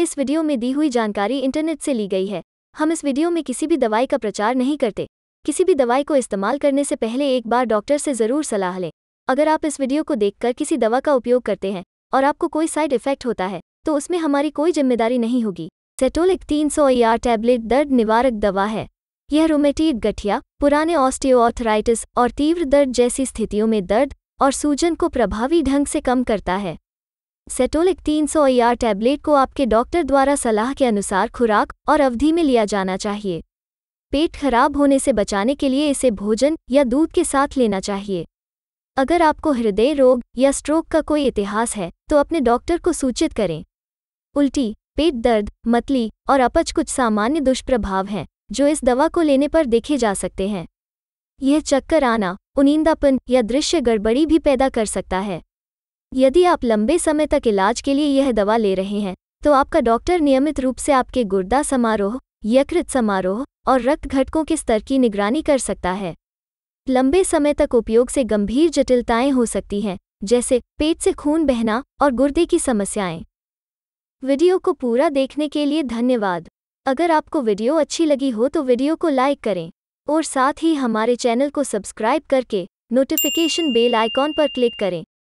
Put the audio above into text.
इस वीडियो में दी हुई जानकारी इंटरनेट से ली गई है हम इस वीडियो में किसी भी दवाई का प्रचार नहीं करते किसी भी दवाई को इस्तेमाल करने से पहले एक बार डॉक्टर से ज़रूर सलाह लें अगर आप इस वीडियो को देखकर किसी दवा का उपयोग करते हैं और आपको कोई साइड इफेक्ट होता है तो उसमें हमारी कोई जिम्मेदारी नहीं होगी सेटोलिक तीन सौ या टैबलेट दर्द निवारक दवा है यह रोमेटिड गठिया पुराने ऑस्टियोथराइटिस और तीव्र दर्द जैसी स्थितियों में दर्द और सूजन को प्रभावी ढंग से कम करता है सेटोलिक 300 ईआर टैबलेट को आपके डॉक्टर द्वारा सलाह के अनुसार खुराक और अवधि में लिया जाना चाहिए पेट खराब होने से बचाने के लिए इसे भोजन या दूध के साथ लेना चाहिए अगर आपको हृदय रोग या स्ट्रोक का कोई इतिहास है तो अपने डॉक्टर को सूचित करें उल्टी पेट दर्द मतली और अपच कुछ सामान्य दुष्प्रभाव हैं जो इस दवा को लेने पर देखे जा सकते हैं यह चक्कर आना उनींदापन या दृश्य गड़बड़ी भी पैदा कर सकता है यदि आप लंबे समय तक इलाज के लिए यह दवा ले रहे हैं तो आपका डॉक्टर नियमित रूप से आपके गुर्दा समारोह यकृत समारोह और रक्त घटकों के स्तर की निगरानी कर सकता है लंबे समय तक उपयोग से गंभीर जटिलताएं हो सकती हैं जैसे पेट से खून बहना और गुर्दे की समस्याएं वीडियो को पूरा देखने के लिए धन्यवाद अगर आपको वीडियो अच्छी लगी हो तो वीडियो को लाइक करें और साथ ही हमारे चैनल को सब्सक्राइब करके नोटिफिकेशन बेल आइकॉन पर क्लिक करें